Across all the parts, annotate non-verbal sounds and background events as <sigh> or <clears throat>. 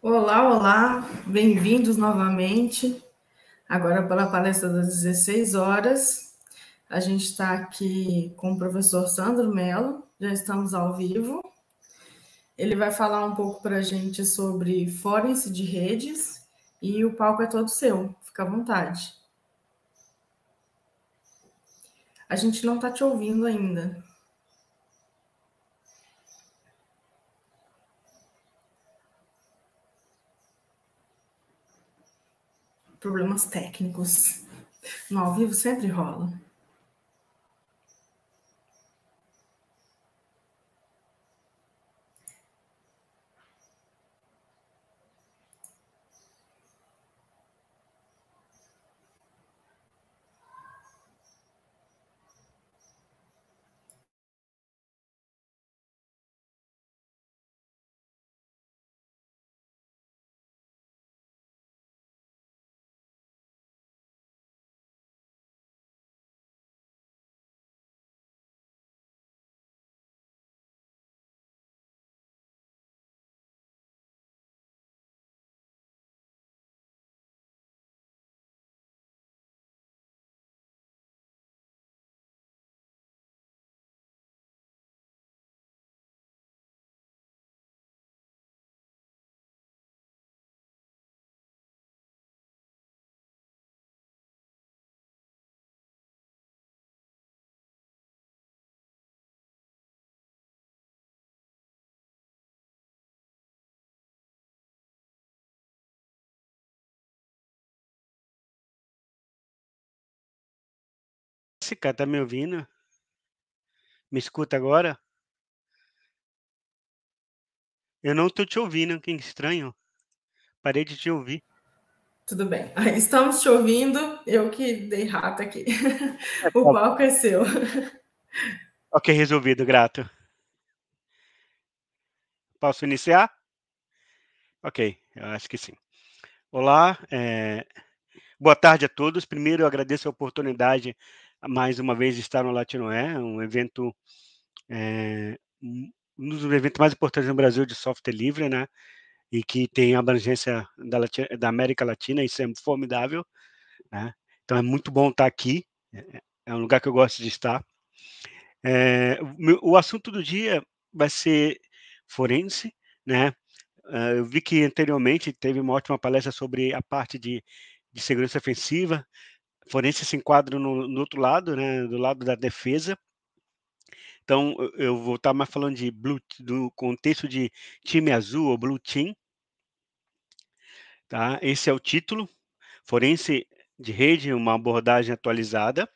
Olá, olá, bem-vindos novamente. Agora, pela palestra das 16 horas, a gente está aqui com o professor Sandro Mello, já estamos ao vivo. Ele vai falar um pouco para a gente sobre forense de redes e o palco é todo seu, fica à vontade. A gente não está te ouvindo ainda. problemas técnicos. No ao vivo sempre rola. Esse cara tá me ouvindo? Me escuta agora? Eu não tô te ouvindo, que estranho. Parei de te ouvir. Tudo bem. <laughs> Estamos te ouvindo. Eu que dei rato aqui. É <laughs> o palco é seu. Ok, resolvido, grato. Posso iniciar? Ok, eu acho que sim. Olá, é... boa tarde a todos. Primeiro, eu agradeço a oportunidade mais uma vez estar no Latinoé, um evento, é, um dos eventos mais importantes no Brasil de software livre, né? E que tem abrangência da, da América Latina, isso é formidável, né? Então é muito bom estar aqui, é, é, é um lugar que eu gosto de estar. É, o assunto do dia vai ser forense, né? É, eu vi que anteriormente teve uma ótima palestra sobre a parte de, de segurança ofensiva, Forense se enquadra no, no outro lado, né, do lado da defesa. Então, eu vou estar tá mais falando de blue, do contexto de time azul ou blue team. Tá? Esse é o título. Forense de rede, uma abordagem atualizada.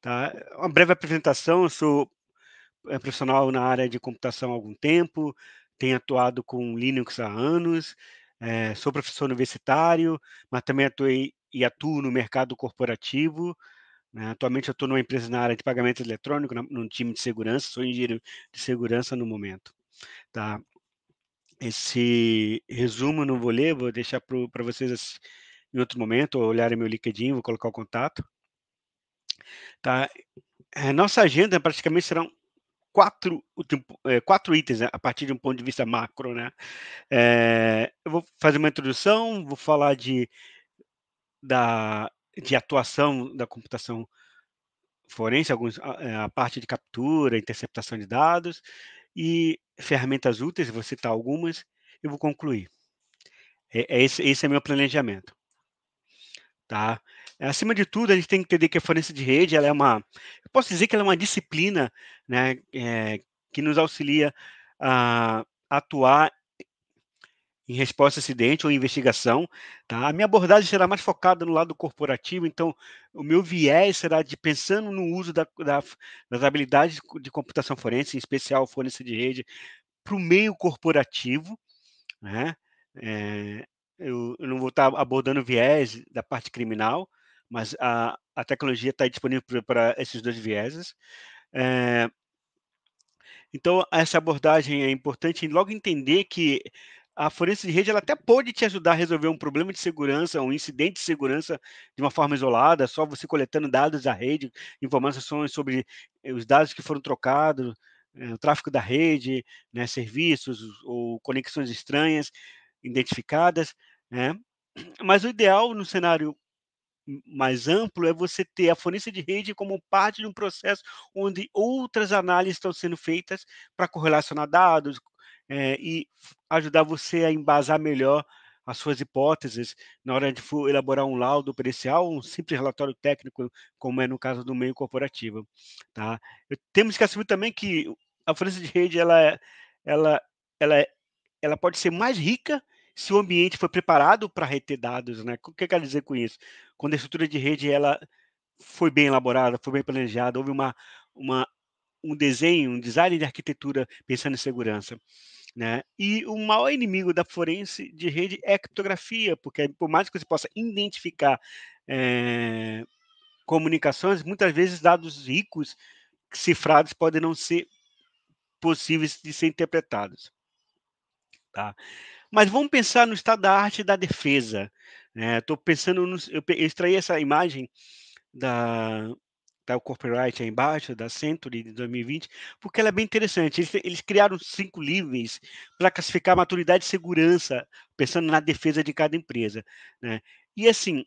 Tá? Uma breve apresentação, eu sou é, profissional na área de computação há algum tempo, tenho atuado com Linux há anos, é, sou professor universitário, mas também atuei e atuo no mercado corporativo. Né? Atualmente eu estou numa empresa na área de pagamentos eletrônicos, num time de segurança, sou engenheiro de segurança no momento. Tá? Esse resumo não vou ler, vou deixar para vocês em outro momento, ou olharem meu LinkedIn, vou colocar o contato. Tá? É, nossa agenda praticamente serão quatro, é, quatro itens né, a partir de um ponto de vista macro. Né? É, eu vou fazer uma introdução, vou falar de da, de atuação da computação forense, alguns, a, eh, a, parte de captura, interceptação de dados e ferramentas úteis, vou citar algumas, e vou concluir. É, é esse, esse é meu planejamento. Tá? Acima de tudo, a gente tem que entender que a forense de rede ela é uma. Eu posso dizer que ela é uma disciplina né, é, que nos auxilia a atuar em resposta a acidente ou investigação. Tá? A minha abordagem será mais focada no lado corporativo, então o meu viés será de pensando no uso da, da, das habilidades de computação forense, em especial forense de rede, para o meio corporativo. Né? É, eu, eu, não vou estar tá abordando viés da parte criminal, mas a, a tecnologia está disponível para esses dois vieses. É, então, essa abordagem é importante logo entender que a forense de rede ela até pode te ajudar a resolver um problema de segurança, um incidente de segurança de uma forma isolada, só você coletando dados da rede, informações sobre eh, os dados que foram trocados, eh, o tráfego da rede, né, serviços ou conexões estranhas identificadas, né? Mas o ideal no cenário mais amplo é você ter a forense de rede como parte de um processo onde outras análises estão sendo feitas para correlacionar dados, é, e ajudar você a embasar melhor as suas hipóteses na hora de elaborar um laudo pericial um simples relatório técnico, como é no caso do meio corporativo. Tá? Eu, temos que assumir também que a força de rede ela, é, ela, ela, é, ela pode ser mais rica se o ambiente foi preparado para reter dados. Né? O que eu quero dizer com isso? Quando a estrutura de rede ela foi bem elaborada, foi bem planejada, houve uma, uma, um desenho, um design de arquitetura pensando em segurança. Né? E o maior inimigo da forense de rede é a criptografia, porque por mais que você possa identificar é, comunicações, muitas vezes dados ricos cifrados podem não ser possíveis de ser interpretados. Tá? Mas vamos pensar no estado da arte da defesa. Estou né? pensando, no, eu, eu extraí essa imagem da, Tá o copyright aí embaixo, da Century de 2020, porque ela é bem interessante. Eles, eles criaram cinco níveis para classificar maturidade e segurança, pensando na defesa de cada empresa. Né? E assim,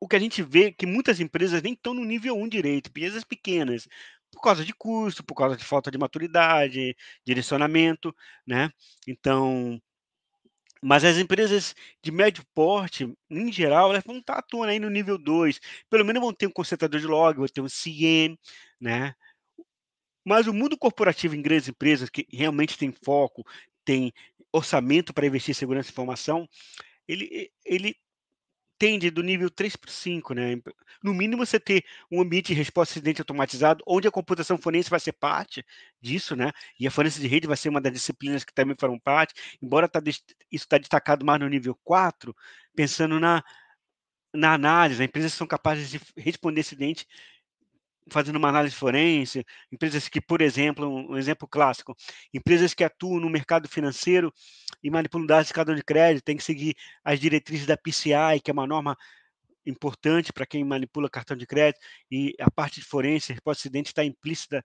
o que a gente vê é que muitas empresas nem estão no nível 1 direito, empresas pequenas, por causa de custo, por causa de falta de maturidade, direcionamento, né? Então, mas as empresas de médio porte, em geral, elas vão estar tá atuando aí no nível 2. Pelo menos vão ter um concentrador de log, vão ter um CIEM, né? Mas o mundo corporativo em grandes empresas que realmente tem foco, tem orçamento para investir em segurança e informação, ele, ele entende do nível 3 para 5, né? No mínimo você ter um ambiente de resposta acidente automatizado, onde a computação forense vai ser parte disso, né? E a forense de rede vai ser uma das disciplinas que também farão parte, embora tá, isso está destacado mais no nível 4, pensando na, na análise, as né? empresas são capazes de responder acidente fazendo uma análise forense, empresas que, por exemplo, um exemplo clássico, empresas que atuam no mercado financeiro e manipulam dados de cartão de crédito, tem que seguir as diretrizes da PCI, que é uma norma importante para quem manipula cartão de crédito, e a parte de forense, resposta acidente está implícita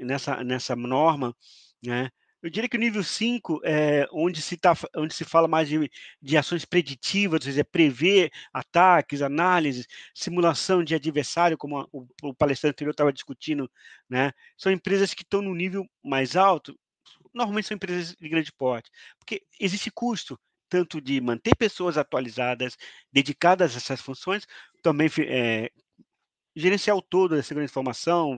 nessa, nessa norma, né? Eu diria que o nível 5, é, onde, se tá, onde se fala mais de, de ações preditivas, ou seja, prever ataques, análises, simulação de adversário, como a, o, o palestrante anterior estava discutindo, né? são empresas que estão no nível mais alto, normalmente são empresas de grande porte, porque existe custo, tanto de manter pessoas atualizadas, dedicadas a essas funções, também é, gerenciar o todo da grande informação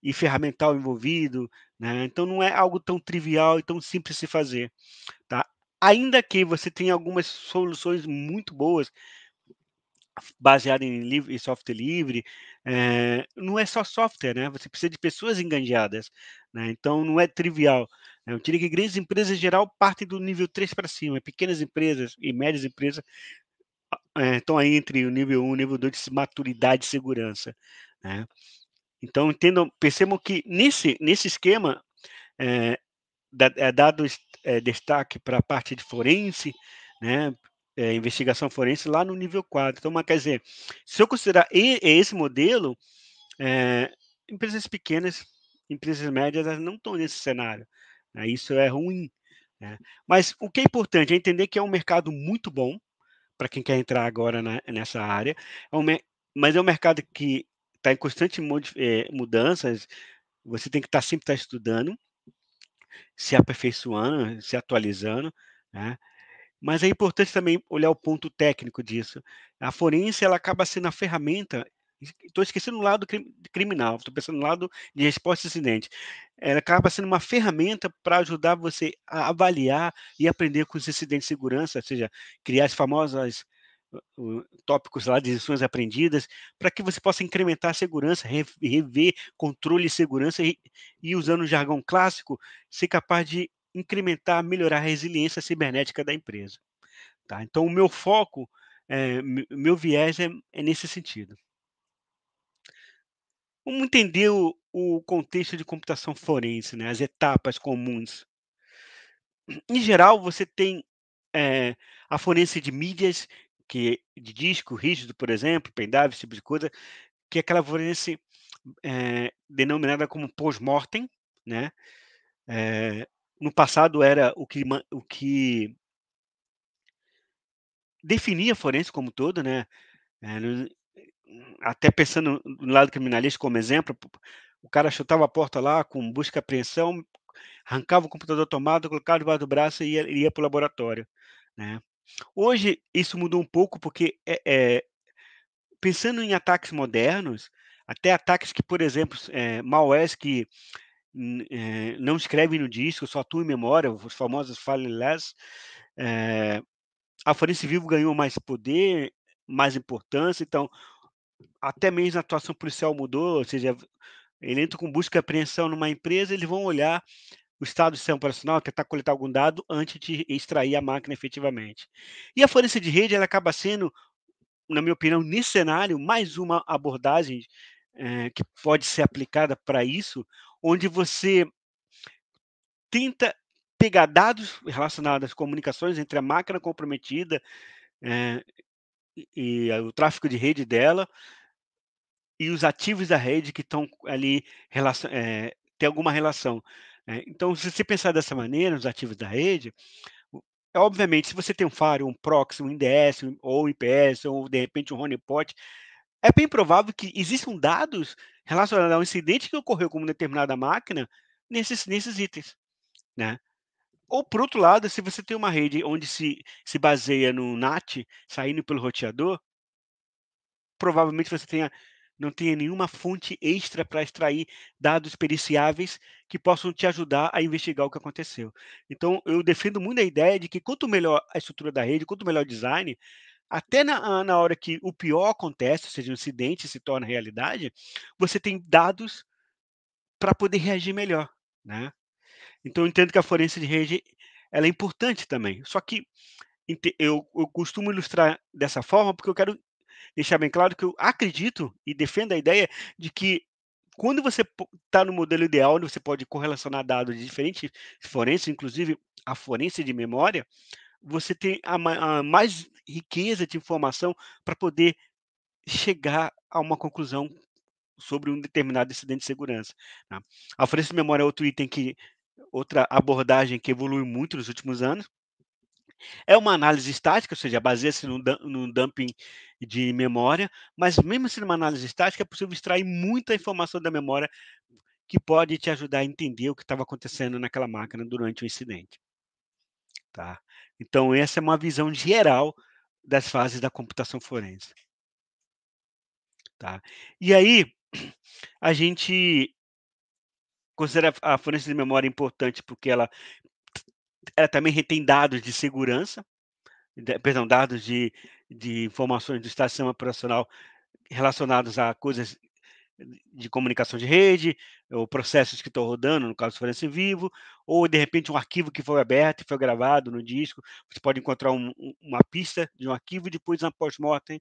e ferramental envolvido, né? Então não é algo tão trivial e tão simples de se fazer. Tá? Ainda que você tenha algumas soluções muito boas, baseadas em, livre, em software livre, é, não é só software, né? Você precisa de pessoas engajadas, né? Então não é trivial. Né, eu diria que grandes empresas em geral partem do nível 3 para cima, pequenas empresas e médias empresas é, estão aí entre o nível 1 e o nível 2 de maturidade e segurança, né? Então, entendam, percebam que nesse, nesse esquema é, é dado é, destaque para a parte de forense, né, é, investigação forense lá no nível 4. Então, mas, quer dizer, se eu considerar é esse modelo, é, empresas pequenas, empresas médias, elas não estão nesse cenário. Né, isso é ruim. Né? Mas o que é importante é entender que é um mercado muito bom para quem quer entrar agora na, nessa área, é um, mas é um mercado que está em constante eh, mudanças, você tem que estar tá, sempre tá estudando, se aperfeiçoando, se atualizando, né? Mas é importante também olhar o ponto técnico disso. A forense ela acaba sendo a ferramenta. Estou esquecendo o lado criminal, estou pensando no lado de resposta incidente. Ela acaba sendo uma ferramenta para ajudar você a avaliar e aprender com os incidentes de segurança, ou seja, criar as famosas tópicos lá de lições aprendidas, para que você possa incrementar a segurança, rever controle e segurança e, e, usando o jargão clássico, ser capaz de incrementar, melhorar a resiliência cibernética da empresa. Tá? Então, o meu foco, é, meu viés é, é, nesse sentido. Vamos entender o, o contexto de computação forense, né? as etapas comuns. Em geral, você tem é, a forense de mídias, que de disco rígido, por exemplo, pendrive, esse tipo de coisa, que é aquela forense eh, é, denominada como pós mortem né? É, no passado era o que, o que definia a forense como todo, né? É, no, até pensando no lado criminalista como exemplo, o cara chutava a porta lá com busca e apreensão, arrancava o computador tomado, colocava debaixo do braço e ia, ia para o laboratório. Né? Hoje isso mudou um pouco porque é, é, pensando em ataques modernos, até ataques que, por exemplo, é, malwares que é, não escrevem no disco, só atuam em memória, os famosos fileless, é, a forense vivo ganhou mais poder, mais importância, então até mesmo a atuação policial mudou, ou seja, ele entra com busca e apreensão numa empresa, eles vão olhar o estado de sistema operacional, é tentar tá coletar algum dado antes de extrair a máquina efetivamente. E a forense de rede, ela acaba sendo, na minha opinião, nesse cenário, mais uma abordagem é, que pode ser aplicada para isso, onde você tenta pegar dados relacionados às comunicações entre a máquina comprometida é, e, o tráfego de rede dela e os ativos da rede que estão ali é, tem alguma relação. É, então, se você pensar dessa maneira, nos ativos da rede, obviamente, se você tem um FHIR, um proxy, um IDS, ou um IPS, ou de repente um honeypot, é bem provável que existam dados relacionados a um incidente que ocorreu com uma determinada máquina nesses, nesses itens, né? Ou, por outro lado, se você tem uma rede onde se, se baseia no NAT, saindo pelo roteador, provavelmente você tenha não tenha nenhuma fonte extra para extrair dados periciáveis que possam te ajudar a investigar o que aconteceu. Então, eu defendo muito a ideia de que quanto melhor a estrutura da rede, quanto melhor o design, até na, na hora que o pior acontece, ou seja, um incidente se torna realidade, você tem dados para poder reagir melhor, né? Então, eu entendo que a forense de rede ela é importante também. Só que eu, eu costumo ilustrar dessa forma porque eu quero deixar bem claro que eu acredito e defendo a ideia de que quando você está no modelo ideal, onde você pode correlacionar dados de diferentes forenses, inclusive a forense de memória, você tem a, a mais riqueza de informação para poder chegar a uma conclusão sobre um determinado incidente de segurança. Né? A forense de memória é outro item que outra abordagem que evolui muito nos últimos anos é uma análise estática, ou seja, baseia-se num, dumping de memória, mas mesmo sendo uma análise estática, é possível extrair muita informação da memória que pode te ajudar a entender o que estava acontecendo naquela máquina durante o incidente. Tá? Então, essa é uma visão geral das fases da computação forense. Tá? E aí, a gente considera a forense de memória importante porque ela ela também retém dados de segurança, perdão, dados de, de informações do Estado de Sistema Operacional relacionados a coisas de comunicação de rede, ou processos que estão rodando, no caso do Forense Vivo, ou de repente um arquivo que foi aberto e foi gravado no disco, você pode encontrar um, uma pista de um arquivo e depois na pós-mortem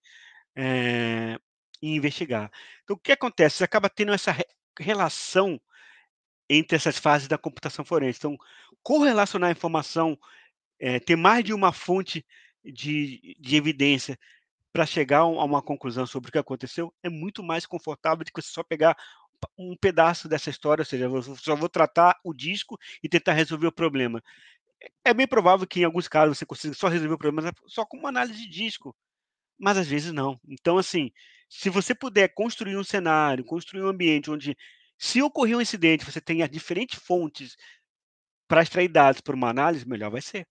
é, e investigar. Então o que acontece? Você acaba tendo essa re relação entre essas fases da computação forense. Então correlacionar a informação, é, ter mais de uma fonte de, de evidência para chegar a uma conclusão sobre o que aconteceu, é muito mais confortável do que você só pegar um pedaço dessa história, ou seja, eu só vou tratar o disco e tentar resolver o problema. É, é bem provável que em alguns casos você consiga só resolver o problema é só com uma análise de disco, mas às vezes não. Então, assim, se você puder construir um cenário, construir um ambiente onde, se ocorrer um incidente, você tenha diferentes fontes, para extrair dados para uma análise, melhor vai ser.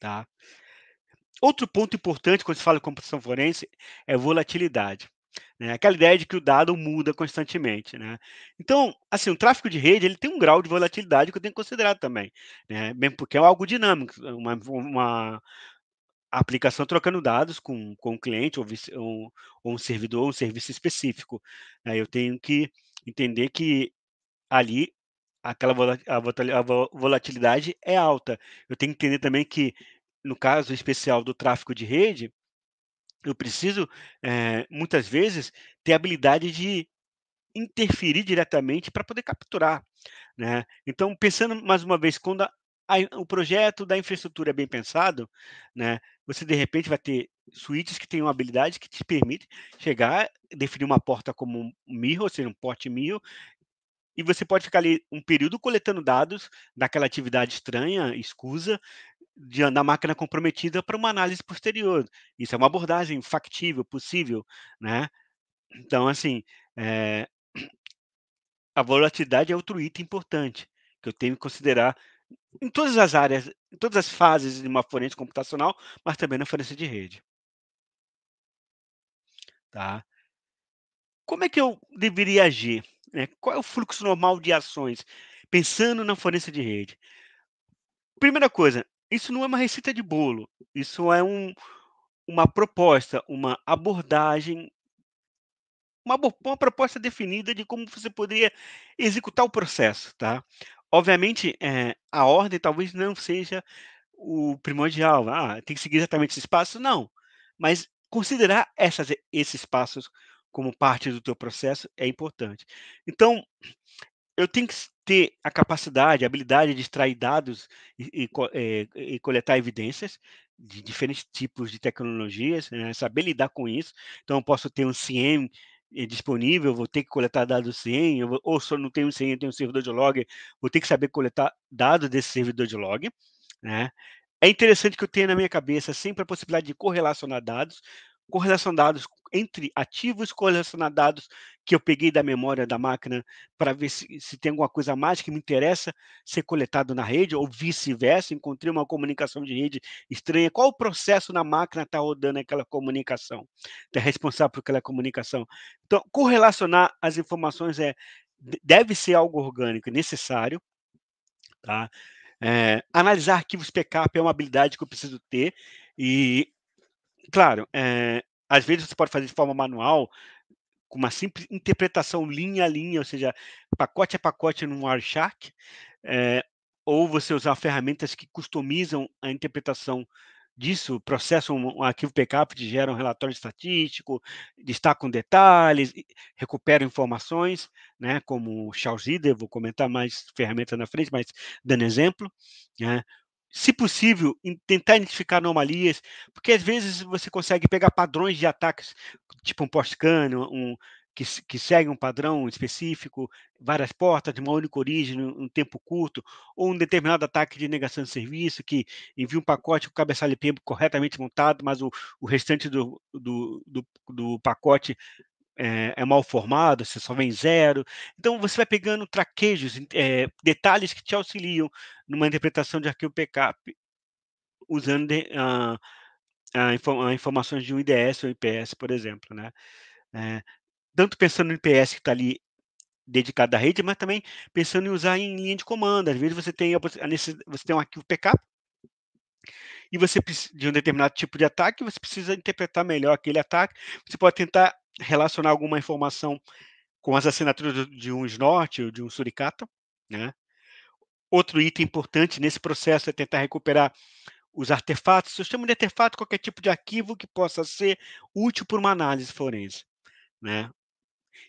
Tá? Outro ponto importante quando se fala em computação forense é volatilidade. Né? Aquela ideia de que o dado muda constantemente. Né? Então, assim, o tráfego de rede ele tem um grau de volatilidade que eu tenho que considerar também. Né? Mesmo porque é algo dinâmico, uma, uma aplicação trocando dados com, com um cliente ou, ou, ou um servidor, ou um serviço específico. Né? Eu tenho que entender que ali aquela volatilidade é alta. Eu tenho que entender também que, no caso especial do tráfego de rede, eu preciso, é, muitas vezes, ter a habilidade de interferir diretamente para poder capturar. Né? Então, pensando mais uma vez, quando a, a, o projeto da infraestrutura é bem pensado, né, você de repente vai ter switches que têm uma habilidade que te permite chegar, definir uma porta como um mirror, ou seja, um porte mirror, e você pode ficar ali um período coletando dados daquela atividade estranha, escusa, de, da máquina comprometida para uma análise posterior. Isso é uma abordagem factível, possível, né? Então, assim, é, <clears throat> a volatilidade é outro item importante que eu tenho que considerar em todas as áreas, em todas as fases de uma forense computacional, mas também na forense de rede. Tá? Como é que eu deveria agir? Né? Qual é o fluxo normal de ações? Pensando na fornência de rede. Primeira coisa, isso não é uma receita de bolo, isso é um, uma proposta, uma abordagem, uma, uma proposta definida de como você poderia executar o processo. Tá? Obviamente, é, a ordem talvez não seja o primordial, ah, tem que seguir exatamente esses passos, não. Mas considerar essas, esses passos como parte do teu processo é importante. Então, eu tenho que ter a capacidade, a habilidade de extrair dados e, e, eh, e coletar evidências de diferentes tipos de tecnologias, né? saber lidar com isso. Então, eu posso ter um CIEM eh, disponível, vou ter que coletar dados CIEM, vou, ou se eu não tenho um CIEM, eu tenho um servidor de log, vou ter que saber coletar dados desse servidor de log. Né? É interessante que eu tenha na minha cabeça sempre a possibilidade de correlacionar dados, correlação de dados entre ativos, correlacionar dados que eu peguei da memória da máquina para ver se, se tem alguma coisa mais que me interessa ser coletado na rede, ou vice-versa, encontrei uma comunicação de rede estranha. Qual o processo na máquina está rodando aquela comunicação? É responsável por aquela comunicação. Então, correlacionar as informações é deve ser algo orgânico, é necessário, tá? É, analisar arquivos backup é uma habilidade que eu preciso ter e claro, é, às vezes você pode fazer de forma manual, com uma simples interpretação linha a linha, ou seja, pacote a pacote num Wireshark, é, ou você usar ferramentas que customizam a interpretação disso, processam um arquivo backup, geram um relatório estatístico, destacam detalhes, recuperam informações, né, como Charles Eder, vou comentar mais ferramentas na frente, mas dando exemplo, né, se possível, tentar identificar anomalias, porque às vezes você consegue pegar padrões de ataques, tipo um post-can, um, que, que, segue um padrão específico, várias portas de uma única origem, um tempo curto, ou um determinado ataque de negação de serviço que envia um pacote com o cabeçalho corretamente montado, mas o, o restante do, do, do, do pacote é, é, mal formado, você só vem zero. Então você vai pegando traquejos, é, detalhes que te auxiliam numa interpretação de arquivo backup usando de, uh, a, inform a informações de um IDS ou IPS, por exemplo, né? É, tanto pensando no IPS que está ali dedicado à rede, mas também pensando em usar em linha de comando. Às vezes você tem, a, você tem um arquivo backup e você de um determinado tipo de ataque, você precisa interpretar melhor aquele ataque. Você pode tentar relacionar alguma informação com as assinaturas de um snort ou de um suricata, né? Outro item importante nesse processo é tentar recuperar os artefatos. Eu chamo de artefato qualquer tipo de arquivo que possa ser útil para uma análise forense, né?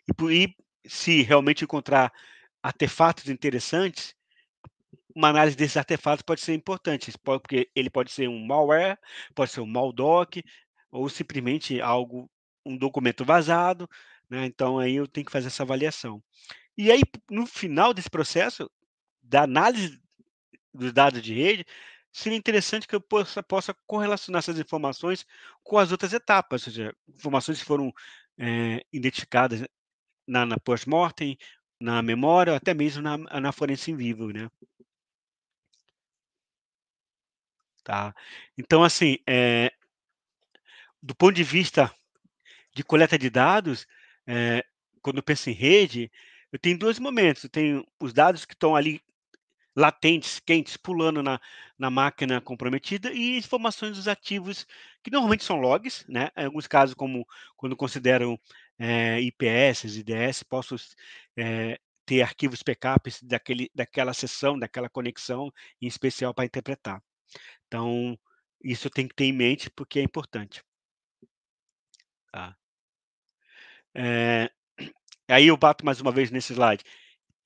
E, e se realmente encontrar artefatos interessantes, uma análise desses artefatos pode ser importante, porque ele pode ser um malware, pode ser um maldoc, ou simplesmente algo um documento vazado, né? então aí eu tenho que fazer essa avaliação. E aí, no final desse processo, da análise dos dados de rede, seria interessante que eu possa, possa correlacionar essas informações com as outras etapas, ou seja, informações que foram é, identificadas na, na post-mortem, na memória, ou até mesmo na, na forense em vivo, né? Tá. Então, assim, é, do ponto de vista de coleta de dados, é, quando eu penso em rede, eu tenho dois momentos. Eu tenho os dados que estão ali latentes, quentes, pulando na, na máquina comprometida e informações dos ativos, que normalmente são logs, né? Em alguns casos, como quando consideram é, eh, IPS, IDS, posso é, ter arquivos backups daquele, daquela sessão, daquela conexão, em especial para interpretar. Então, isso tem que ter em mente porque é importante. Tá. É, aí eu bato mais uma vez nesse slide.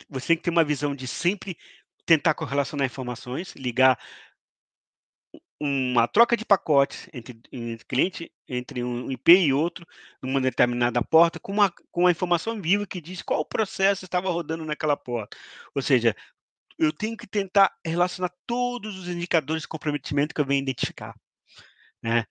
Você tem que ter uma visão de sempre tentar correlacionar informações, ligar uma troca de pacotes entre, entre cliente, entre um IP e outro, numa determinada porta, com, uma, com a informação viva que diz qual processo estava rodando naquela porta. Ou seja, eu tenho que tentar relacionar todos os indicadores de comprometimento que eu venho identificar. Né?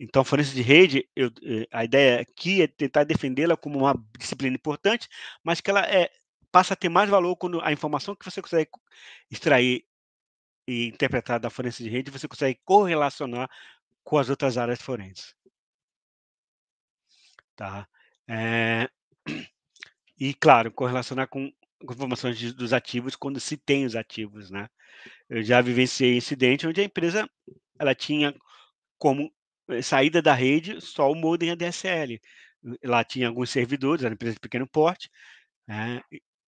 Então, forense de rede, eu, eh, a ideia aqui é tentar defendê-la como uma disciplina importante, mas que ela é, passa a ter mais valor quando a informação que você consegue extrair e interpretar da forense de rede, você consegue correlacionar com as outras áreas forenses. Tá? É... E, claro, correlacionar com informações de, dos ativos quando se tem os ativos, né? Eu já vivenciei incidente onde a empresa ela tinha como eh, saída da rede, só o modem ADSL. Lá tinha alguns servidores, era uma empresa de pequeno porte. Né?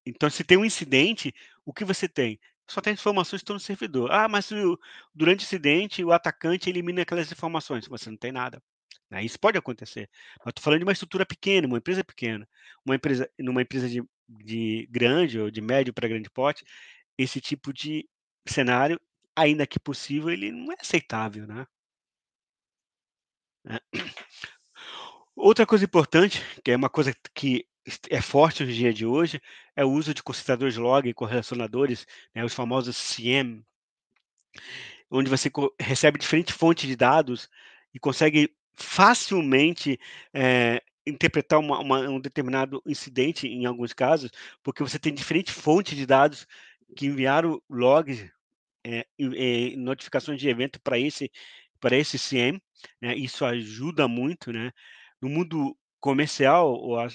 Então, se tem um incidente, o que você tem? Só tem informações que estão no servidor. Ah, mas o, durante o incidente, o atacante elimina aquelas informações. Você não tem nada. Né? Isso pode acontecer. Mas estou falando de uma estrutura pequena, uma empresa pequena. Uma empresa, numa empresa de, de grande ou de médio para grande porte, esse tipo de cenário, ainda que possível, ele não é aceitável, né? Outra coisa importante, que é uma coisa que é forte no dia de hoje, é o uso de concentradores log e correlacionadores, né, os famosos CM, onde você recebe diferentes fontes de dados e consegue facilmente é, interpretar uma, uma, um determinado incidente, em alguns casos, porque você tem diferentes fontes de dados que enviaram logs, é, é, notificações de evento para esse para esse CM, né, isso ajuda muito, né? No mundo comercial, a,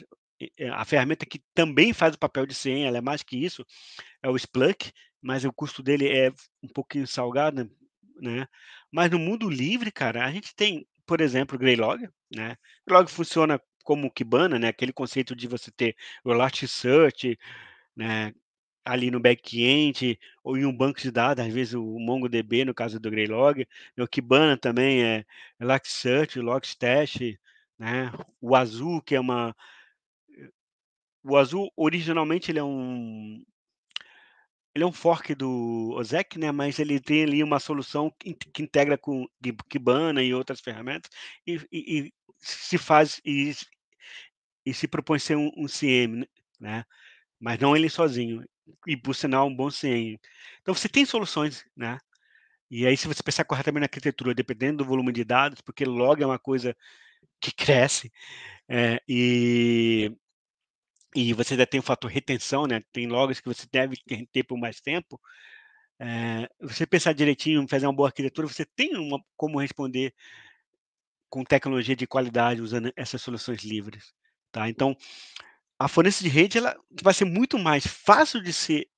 a, ferramenta que também faz o papel de CM, ela é mais que isso, é o Splunk, mas o custo dele é um pouquinho salgado, né? Mas no mundo livre, cara, a gente tem, por exemplo, o Greylog, né? O Greylog funciona como Kibana, né? Aquele conceito de você ter o Elasticsearch, né? ali no back-end ou em um banco de dados, às vezes o MongoDB, no caso do Greylog, o Kibana também é Elasticsearch, é Logstash, né? o Azul, que é uma... Eh, o Azul, originalmente, ele é um... Ele é um fork do OSEC, né? mas ele tem ali uma solução que integra com Kibana e outras ferramentas e, e, e se faz e, e, se propõe ser um, um CM, né? mas não ele sozinho e por sinal um bom senho Então você tem soluções, né? E aí se você pensar corretamente na arquitetura, dependendo do volume de dados, porque log é uma coisa que cresce é, e e você ainda tem o fator retenção, né? Tem logs que você deve ter por mais tempo. É, você pensar direitinho, fazer uma boa arquitetura, você tem uma, como responder com tecnologia de qualidade usando essas soluções livres, tá? Então a fornência de rede ela vai ser muito mais fácil de ser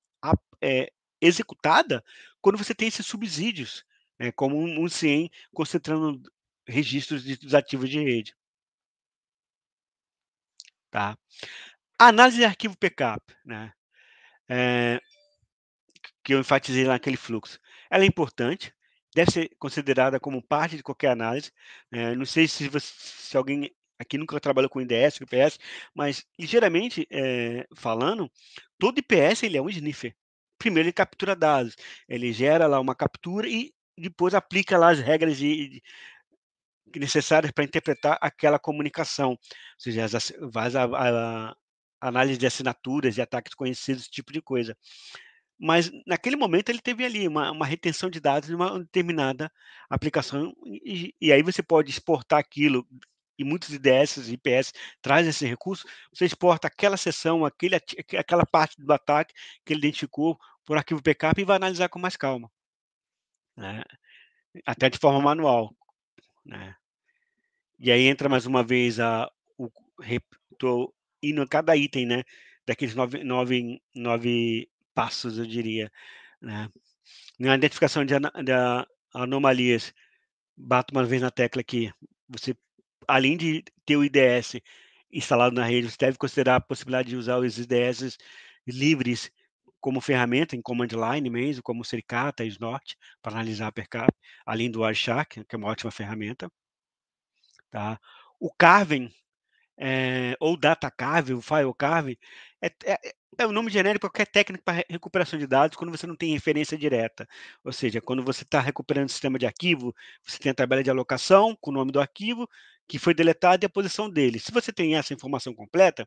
é, executada quando você tem esses subsídios, né, como um, CIEM concentrando registros dos ativos de rede. Tá? Análise de arquivo backup, né? É, que eu enfatizei naquele fluxo. Ela é importante, deve ser considerada como parte de qualquer análise. É, não sei se, você, se alguém Aqui nunca trabalhou com IDS, com IPS, mas ligeiramente é, eh, falando, todo IPS ele é um sniffer. Primeiro ele captura dados, ele gera lá uma captura e depois aplica lá as regras de, de necessárias para interpretar aquela comunicação, ou seja, as, faz a, a, análise de assinaturas, de ataques conhecidos, esse tipo de coisa. Mas naquele momento ele teve ali uma, uma retenção de dados de uma determinada aplicação e, e aí você pode exportar aquilo e muitos IDS e IPS trazem esse recurso, você exporta aquela seção, aquele, aquela parte do ataque que ele identificou por arquivo backup e vai analisar com mais calma. Né? Até de forma manual. Né? E aí entra mais uma vez a o, Estou indo a cada item, né? Daqueles nove, nove, nove passos, eu diria. Né? Na identificação de, de anomalias, bato uma vez na tecla aqui. Você além de ter o IDS instalado na rede, você deve considerar a possibilidade de usar os IDS livres como ferramenta em command line mesmo, como Sericata e Snort, para analisar a per além do Wireshark, que é uma ótima ferramenta. Tá? O Carven, é, eh, ou Data Carve, o File Carve, é, é, é o é nome genérico qualquer técnica para recuperação de dados quando você não tem referência direta. Ou seja, quando você está recuperando o sistema de arquivo, você tem a tabela de alocação com o nome do arquivo, que foi deletada e a posição dele. Se você tem essa informação completa,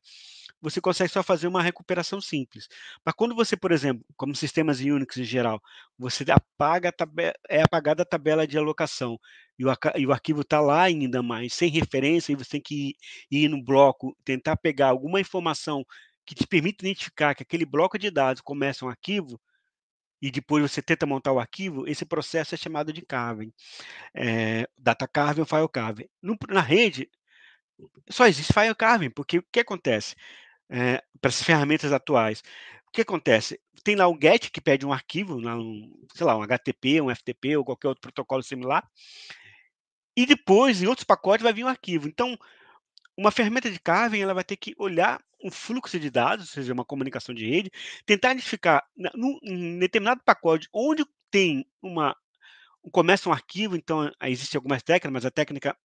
você consegue só fazer uma recuperação simples. Mas quando você, por exemplo, como sistemas em Unix em geral, você apaga é apagada a tabela de alocação e o, e o arquivo está lá ainda mais, sem referência, e você tem que ir, ir no bloco, tentar pegar alguma informação que te permita identificar que aquele bloco de dados começa um arquivo, e depois você tenta montar o arquivo, esse processo é chamado de carving. É, data carving ou file carving. No, na rede, só existe file carving, porque o que acontece é, para as ferramentas atuais? O que acontece? Tem lá o GET que pede um arquivo, um, sei lá, um HTTP, um FTP ou qualquer outro protocolo similar, e depois, em outros pacotes, vai vir um arquivo. Então, uma ferramenta de carving ela vai ter que olhar um fluxo de dados, ou seja, uma comunicação de rede, tentar identificar em determinado pacote onde tem uma começa um arquivo, então ah, existe algumas técnicas, mas a técnica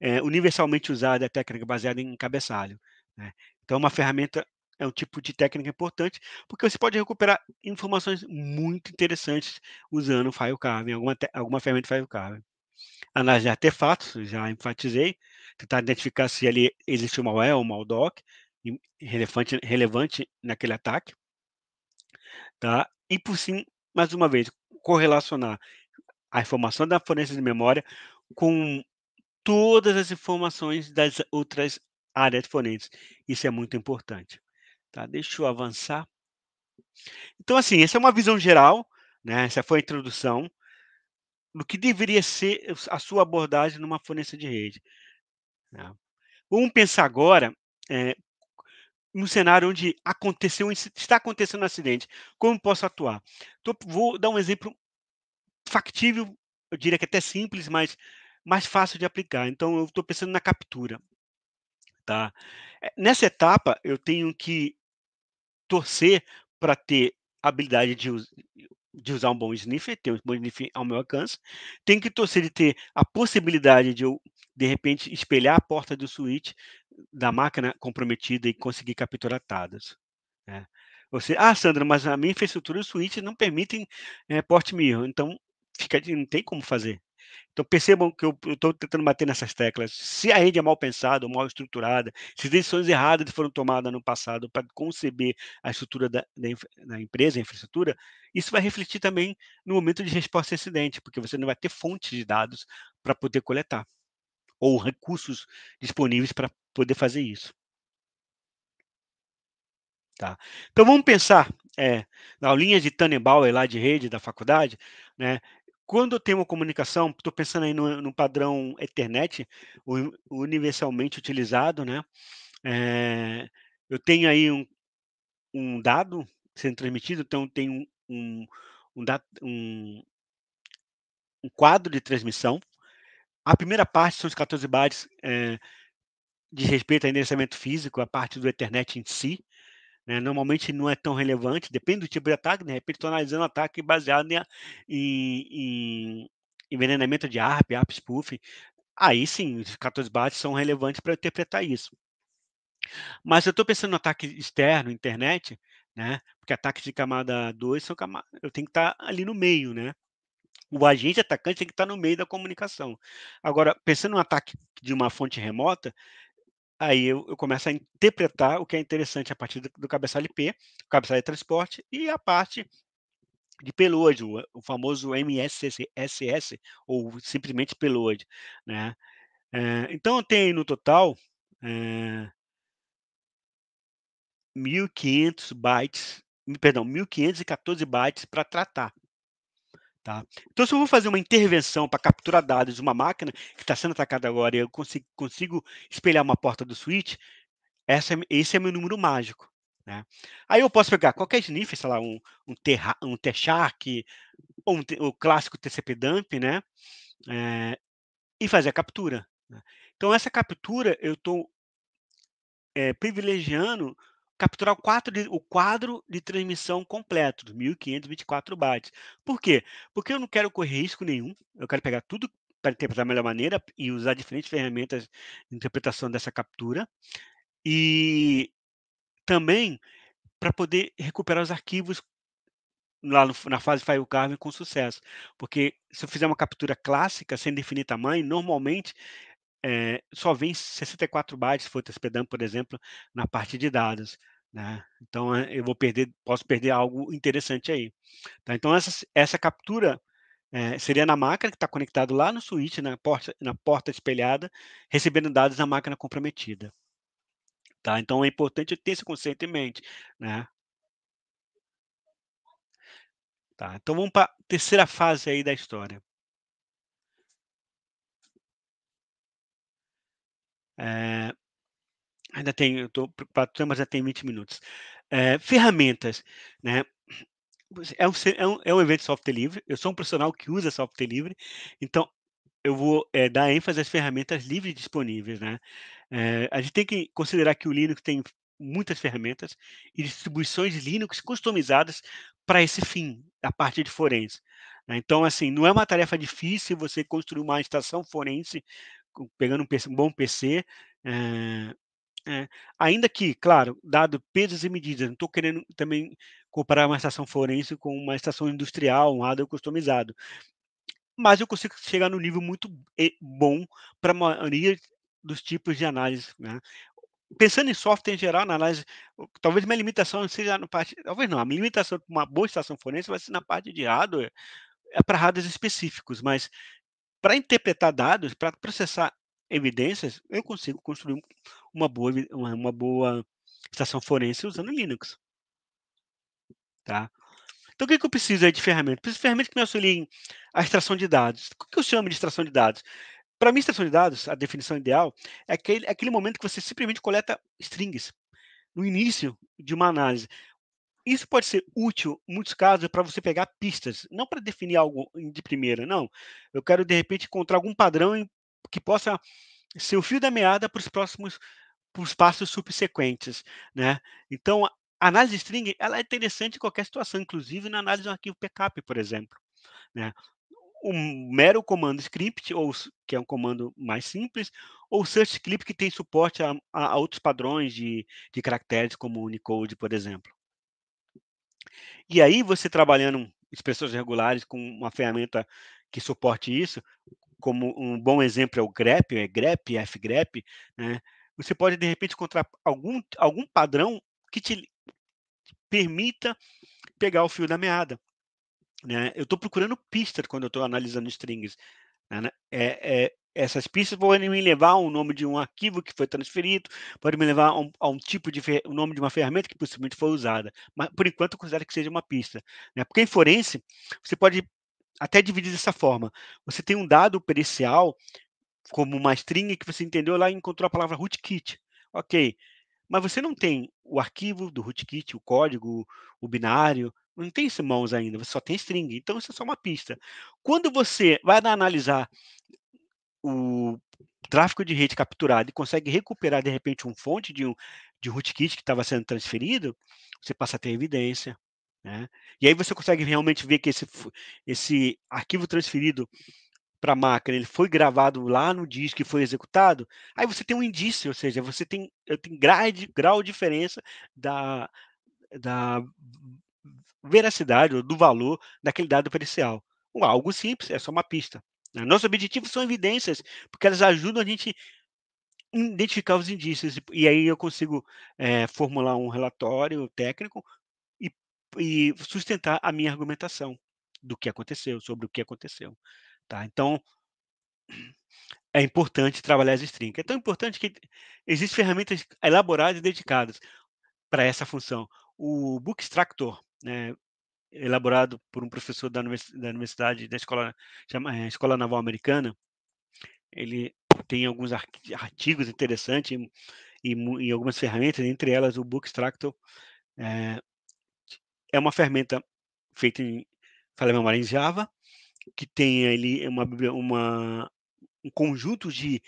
é, universalmente usada é a técnica baseada em cabeçalho. Né? Então, uma ferramenta é um tipo de técnica importante, porque você pode recuperar informações muito interessantes usando o carving, alguma, alguma ferramenta de carving, Análise de artefatos, já enfatizei, tentar identificar se ali existe uma ou uma maldoc relevante, relevante naquele ataque. Tá? E por fim, mais uma vez, correlacionar a informação da fornência de memória com todas as informações das outras áreas fornentes. Isso é muito importante. Tá? Deixa eu avançar. Então, assim, essa é uma visão geral, né? essa foi a introdução do que deveria ser a sua abordagem numa fornência de rede. Né? Vamos pensar agora é, eh, no cenário onde aconteceu, está acontecendo um acidente. Como posso atuar? Então, vou dar um exemplo factível, eu diria que até simples, mas mais fácil de aplicar. Então, eu estou pensando na captura. Tá? Eh, nessa etapa, eu tenho que torcer para ter habilidade de de usar um bom sniffer, ter um bom sniffer ao meu alcance. tem que torcer de ter a possibilidade de eu, de repente, espelhar a porta do switch da máquina comprometida e conseguir capturar tadas. Né? Você, ah, Sandra, mas a minha infraestrutura e o switch não permitem é, porte mirror, então fica, não tem como fazer. Então percebam que eu estou tentando bater nessas teclas. Se a rede é mal pensada, mal estruturada, se decisões erradas foram tomadas no passado para conceber a estrutura da, da, da, empresa, a infraestrutura, isso vai refletir também no momento de resposta a acidente, porque você não vai ter fontes de dados para poder coletar ou recursos disponíveis para poder fazer isso. Tá. Então vamos pensar é, na aulinha de Tannenbauer lá de rede da faculdade, né? quando eu tenho uma comunicação, estou pensando aí no, no padrão Ethernet, universalmente utilizado, né? É, eu tenho aí um, um, dado sendo transmitido, então tenho um, um, um, um quadro de transmissão. A primeira parte são os 14 bytes é, de respeito a endereçamento físico, a parte do Ethernet em si. Né? Normalmente não é tão relevante, depende do tipo de ataque, de né, repente estou analisando ataque baseado em, em envenenamento de ARP, ARP spoof. Aí sim, os 14 bytes são relevantes para interpretar isso. Mas eu estou pensando no ataque externo, internet, né? Porque ataques de camada 2 são camada. Eu tenho que estar tá ali no meio, né? O agente atacante tem que estar tá no meio da comunicação. Agora, pensando no ataque de uma fonte remota, aí eu, eu, começo a interpretar o que é interessante a partir do, do cabeçalho IP, o cabeçalho de transporte e a parte de payload, o, o famoso MSSS, ou simplesmente payload. Né? É, então, eu tenho no total é, eh, 1.500 bytes, perdão, 1.514 bytes para tratar. Tá? Então, se eu vou fazer uma intervenção para capturar dados de uma máquina que está sendo atacada agora e eu consigo, consigo espelhar uma porta do switch, essa, é esse é meu número mágico. Né? Aí eu posso pegar qualquer sniffer, sei lá, um, um, T, um T-Shark, ou um, o clássico TCP dump, né? É, e fazer a captura. Né? Então, essa captura eu estou é, privilegiando capturar o quadro de, o quadro de transmissão completo, dos 1524 bytes. Por quê? Porque eu não quero correr risco nenhum, eu quero pegar tudo para interpretar da melhor maneira e usar diferentes ferramentas de interpretação dessa captura. E também para poder recuperar os arquivos lá no, na fase file carving com sucesso. Porque se eu fizer uma captura clássica sem definir tamanho, normalmente é, só vem 64 bytes se for hospedando, por exemplo, na parte de dados. Né? Então eh, eu vou perder, posso perder algo interessante aí. Tá? Então essa, essa captura é, seria na máquina que está conectado lá no switch, na porta, na porta espelhada, recebendo dados da máquina comprometida. Tá? Então é importante ter esse conceito em mente. Né? Tá? Então vamos para a terceira fase aí da história. É, ainda tem, eu estou preocupado, mas já tem 20 minutos. É, ferramentas, né? É um, é um, é um, evento de software livre, eu sou um profissional que usa software livre, então eu vou eh, dar ênfase às ferramentas livres disponíveis, né? a gente tem que considerar que o Linux tem muitas ferramentas e distribuições Linux customizadas para esse fim, da parte de forense. Né? Então, assim, não é uma tarefa difícil você construir uma estação forense pegando um, PC, um bom PC. É, é, ainda que, claro, dado pesos e medidas, não estou querendo também comparar uma estação forense com uma estação industrial, um hardware customizado. Mas eu consigo chegar no nível muito bom para a maioria dos tipos de análise. Né? Pensando em software em geral, na análise, talvez minha limitação seja na parte. Talvez não, a minha limitação para uma boa estação forense vai ser na parte de hardware, é para hardwares específicos, mas para interpretar dados, para processar evidências, eu consigo construir uma boa, uma boa estação forense usando Linux. Tá? Então, o que, que eu preciso aí de ferramenta? Preciso de ferramentas que me auxiliem a extração de dados. O que eu chamo de extração de dados? Para mim, extração de dados, a definição ideal, é aquele, é aquele momento que você simplesmente coleta strings no início de uma análise. Isso pode ser útil, em muitos casos, para você pegar pistas, não para definir algo de primeira, não. Eu quero, de repente, encontrar algum padrão que possa ser o fio da meada para os próximos para os passos subsequentes, né? Então, a análise de string ela é interessante em qualquer situação, inclusive na análise de um arquivo backup, por exemplo, né? um mero comando script, ou que é um comando mais simples, ou search script que tem suporte a, a, a outros padrões de, de caracteres, como Unicode, por exemplo. E aí você trabalhando expressões regulares com uma ferramenta que suporte isso, como um bom exemplo é o grep, é grep, fgrep, né? Você pode de repente encontrar algum algum padrão que te permita pegar o fio da meada. Né? Eu estou procurando pistas quando eu estou analisando strings. Né? né é, é, essas pistas podem me levar ao nome de um arquivo que foi transferido, podem me levar a um, a um tipo de o nome de uma ferramenta que possivelmente foi usada. Mas, por enquanto, eu considero que seja uma pista. Né? Porque em forense, você pode até dividir dessa forma. Você tem um dado pericial, como uma string que você entendeu lá e encontrou a palavra rootkit. Ok. Mas você não tem o arquivo do rootkit, o código, o binário, não tem isso em mãos ainda, você só tem string. Então isso é só uma pista. Quando você vai analisar o tráfego de rede capturado e consegue recuperar, de repente, um fonte de um, de rootkit que estava sendo transferido, você passa a ter evidência. Né? E aí você consegue realmente ver que esse, esse arquivo transferido para a máquina, ele foi gravado lá no disco e foi executado, aí você tem um indício, ou seja, você tem, tem grau, de, grau de diferença da, da veracidade ou do valor daquele dado pericial. algo simples, é só uma pista. Né, nossos objetivos são evidências, porque elas ajudam a gente identificar os indícios. E aí eu consigo é, formular um relatório técnico e, e, sustentar a minha argumentação do que aconteceu, sobre o que aconteceu. Tá? Então, é importante trabalhar as strings. É tão importante que existem ferramentas elaboradas e dedicadas para essa função. O Bookstractor, né, elaborado por um professor da universidade da escola chama, eh, escola naval americana ele tem alguns artigos interessantes e, e algumas ferramentas entre elas o book extractor é, é uma ferramenta feita em falei memória em Java que tem ali uma, uma um conjunto de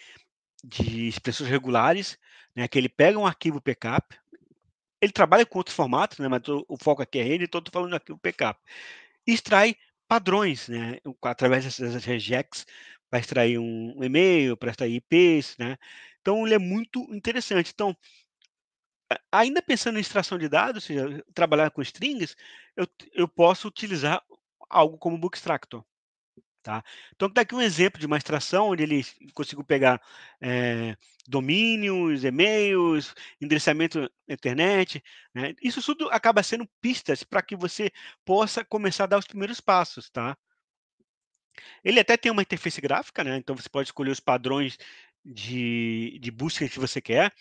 de expressões regulares né que ele pega um arquivo backup ele trabalha com outros formatos, né? mas o, o foco aqui é render, então estou falando aqui o backup. Extrai padrões, né? Através dessas regex, para extrair um, um e-mail, para extrair IPs, né? Então ele é muito interessante. Então, ainda pensando em extração de dados, ou seja, trabalhar com strings, eu, eu posso utilizar algo como Bookstractor. Tá? Então, está aqui um exemplo de uma extração onde ele conseguiu pegar é, domínios, e-mails, endereçamento na internet. Né? Isso tudo acaba sendo pistas para que você possa começar a dar os primeiros passos. Tá? Ele até tem uma interface gráfica, né? então você pode escolher os padrões de, de busca que você quer.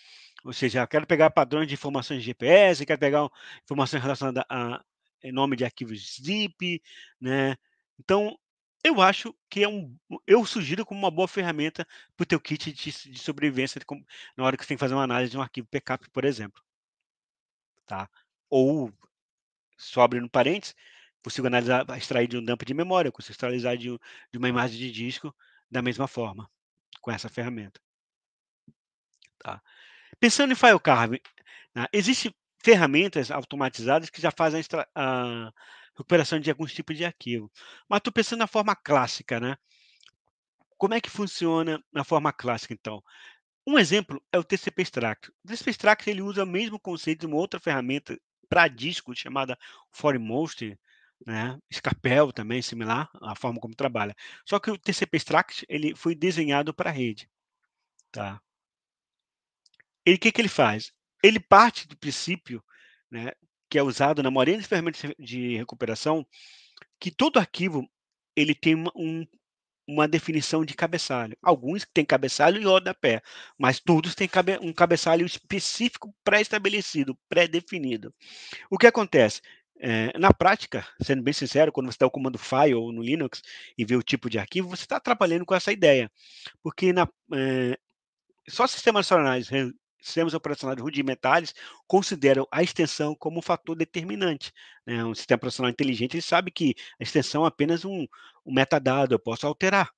Ou seja, eu ah, quero pegar padrões de informações de GPS, quero pegar informações relacionadas a eh, nome de arquivos zip, né? Então, eu acho que é um. Eu sugiro como uma boa ferramenta para o teu kit de, de sobrevivência como, na hora que você tem que fazer uma análise de um arquivo backup, por exemplo. Tá? Ou, sobre abrindo parênteses, consigo analisar, extrair de um dump de memória, consigo extrair de, de uma imagem de disco da mesma forma, com essa ferramenta. Tá? Pensando em file carving, né? existem ferramentas automatizadas que já fazem a, a, recuperação de alguns tipos de arquivo. Mas estou pensando na forma clássica, né? Como é que funciona na forma clássica, então? Um exemplo é o TCP Extract. O TCP Extract ele usa o mesmo conceito de uma outra ferramenta para disco chamada Foreign Monster, né? Scapel também similar à forma como trabalha. Só que o TCP Extract ele foi desenhado para rede, tá? E o que que ele faz? Ele parte do princípio, né, que é usado na maioria das ferramentas de recuperação, que todo arquivo ele tem uma, um, uma definição de cabeçalho. Alguns têm cabeçalho e rodapé, mas todos têm cabe um cabeçalho específico pré-estabelecido, pré-definido. O que acontece? É, na prática, sendo bem sincero, quando você está o comando file no Linux e vê o tipo de arquivo, você está atrapalhando com essa ideia. Porque na, é, só sistemas nacionais sistemas operacionais rudimentares consideram a extensão como um fator determinante. Né? Um sistema operacional inteligente ele sabe que a extensão é apenas um, um metadado, eu posso alterar.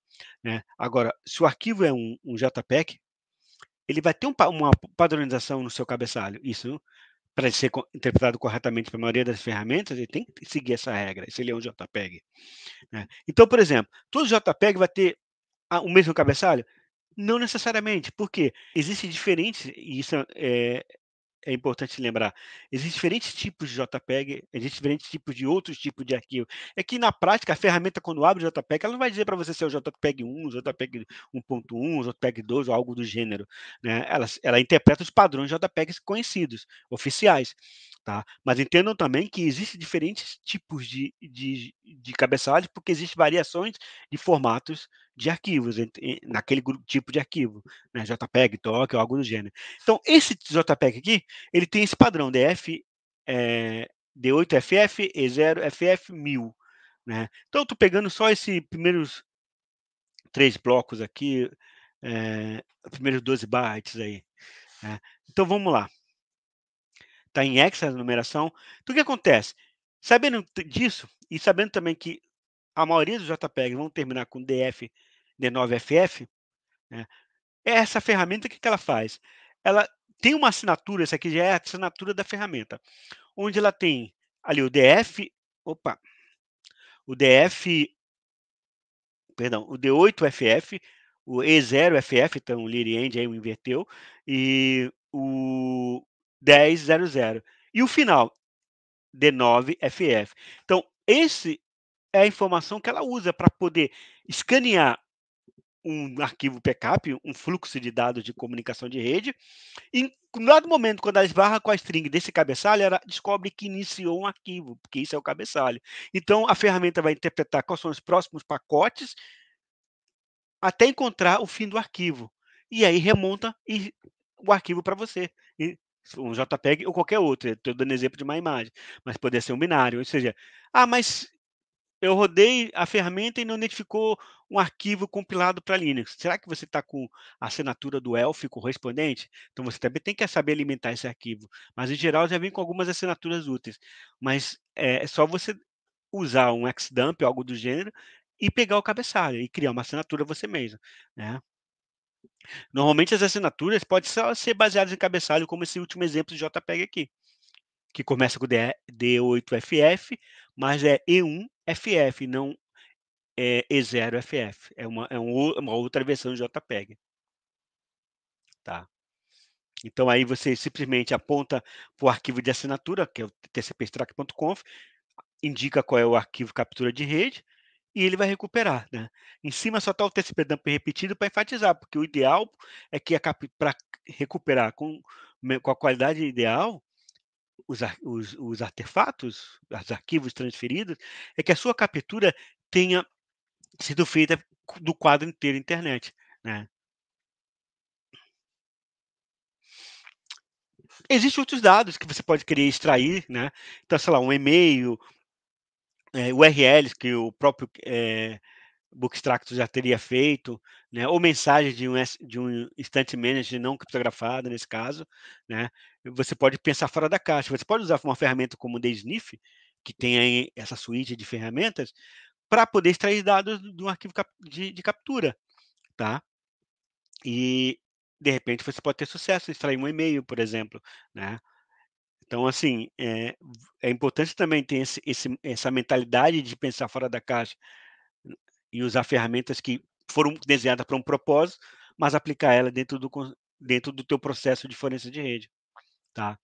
Né? Agora, se o arquivo é um, um JPEG, ele vai ter um, uma padronização no seu cabeçalho. Isso, para ser interpretado corretamente pela maioria das ferramentas, ele tem que seguir essa regra, se ele é um JPEG. Né? Então, por exemplo, todo JPEG vai ter o mesmo cabeçalho? Não necessariamente, porque existem diferentes, e isso é, é importante lembrar, existem diferentes tipos de JPEG, existem diferentes tipos de outros tipos de arquivo. É que na prática a ferramenta quando abre o JPEG, ela não vai dizer para você se é o JPEG 1, JPEG 1.1, JPEG 2 ou algo do gênero, né? Ela, ela interpreta os padrões JPEGs conhecidos, oficiais, tá? Mas entendam também que existem diferentes tipos de, de, de cabeçalhos, porque existem variações de formatos de arquivos, naquele tipo de arquivo, né, JPEG, TOC ou algo do gênero. Então, esse JPEG aqui, ele tem esse padrão, DF, é, D8FF, E0FF, 1000. Né? Então, estou pegando só esses primeiros três blocos aqui, é, primeiros 12 bytes aí. Né? Então, vamos lá. Está em hexa a numeração. Então, o que acontece? Sabendo disso, e sabendo também que a maioria dos JPEGs vão terminar com DF, D9FF, né? É essa ferramenta, o que, que ela faz? Ela tem uma assinatura, essa aqui já é a assinatura da ferramenta, onde ela tem ali o DF, opa, o DF, perdão, o D8FF, o E0FF, então o Liriend aí o inverteu, e o 1000. E o final, D9FF. Então, esse é a informação que ela usa para poder escanear um arquivo backup, um fluxo de dados de comunicação de rede, e no dado momento, quando ela esbarra com a string desse cabeçalho, ela descobre que iniciou um arquivo, porque isso é o cabeçalho. Então, a ferramenta vai interpretar quais são os próximos pacotes até encontrar o fim do arquivo. E aí remonta e, o arquivo para você. E, um JPEG ou qualquer outro. Estou dando exemplo de uma imagem, mas poderia ser um binário. Ou seja, ah, mas eu rodei a ferramenta e não identificou um arquivo compilado para Linux. Será que você está com a assinatura do ELF correspondente? Então você também tem que saber alimentar esse arquivo. Mas em geral já vem com algumas assinaturas úteis. Mas é, é só você usar um Xdump, algo do gênero, e pegar o cabeçalho e criar uma assinatura você mesmo. Né? Normalmente as assinaturas podem só ser baseadas em cabeçalho, como esse último exemplo de JPEG aqui, que começa com D8FF, mas é E1FF, não é E0FF. É uma, é, é uma outra versão de JPEG. Tá? Então aí você simplesmente aponta para o arquivo de assinatura, que é o tcpstrack.conf, indica qual é o arquivo captura de rede e ele vai recuperar. Né? Em cima só está o tcpdump repetido para enfatizar, porque o ideal é que para recuperar com, com a qualidade ideal, os, os, os artefatos, os arquivos transferidos, é que a sua captura tenha sido feita do quadro inteiro internet. Né? Existem outros dados que você pode querer extrair, né? Então, sei lá, um e-mail, é, URLs que o próprio é, Bookstracto já teria feito, né? ou mensagem de um, de um instante manager não criptografado, nesse caso, né? você pode pensar fora da caixa. Você pode usar uma ferramenta como o DSNF, que tem essa suíte de ferramentas, para poder extrair dados de um arquivo de, de captura, tá? E, de repente, você pode ter sucesso, em extrair um e-mail, por exemplo, né? Então, assim, é, é importante também ter esse, esse, essa mentalidade de pensar fora da caixa e usar ferramentas que foram desenhadas para um propósito, mas aplicar ela dentro do, dentro do teu processo de forense de rede. Tá?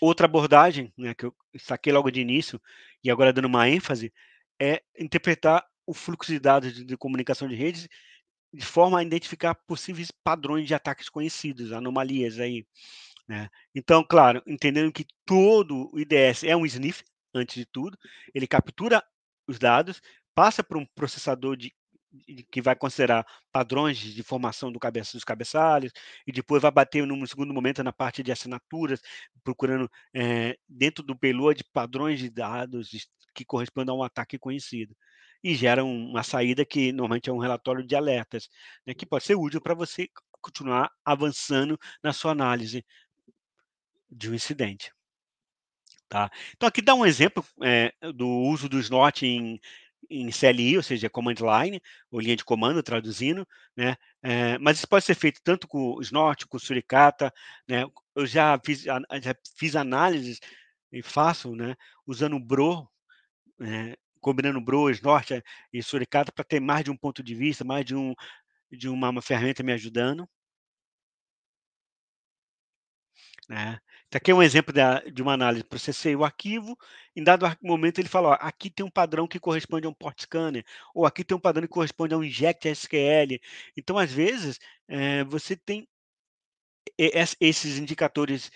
Outra abordagem né, que eu saquei logo de início, e agora dando uma ênfase, é interpretar o fluxo de dados de, de comunicação de redes de forma a identificar possíveis padrões de ataques conhecidos, anomalias aí. Né? Então, claro, entendendo que todo o IDS é um sniff, antes de tudo, ele captura os dados, passa para um processador de que vai considerar padrões de formação do cabeça, dos cabeçalhos, e depois vai bater num segundo momento na parte de assinaturas, procurando é, dentro do payload padrões de dados que correspondam a um ataque conhecido. E gera uma saída que normalmente é um relatório de alertas, né, que pode ser útil para você continuar avançando na sua análise de um incidente. Tá? Então, aqui dá um exemplo é, do uso do SNOT em em CLI, ou seja, command line, ou linha de comando, traduzindo, né? É, mas isso pode ser feito tanto com o Snort, com o Suricata, né? Eu já fiz, já fiz análises e faço, né? Usando o Bro, né? combinando Bro, Snort eh, e Suricata para ter mais de um ponto de vista, mais de um de uma, uma ferramenta me ajudando. Né? Então, tá, aqui é um exemplo de, de uma análise. Processei o arquivo, em dado momento ele fala: ó, aqui tem um padrão que corresponde a um port scanner, ou aqui tem um padrão que corresponde a um inject SQL. Então, às vezes, é, você tem esses indicadores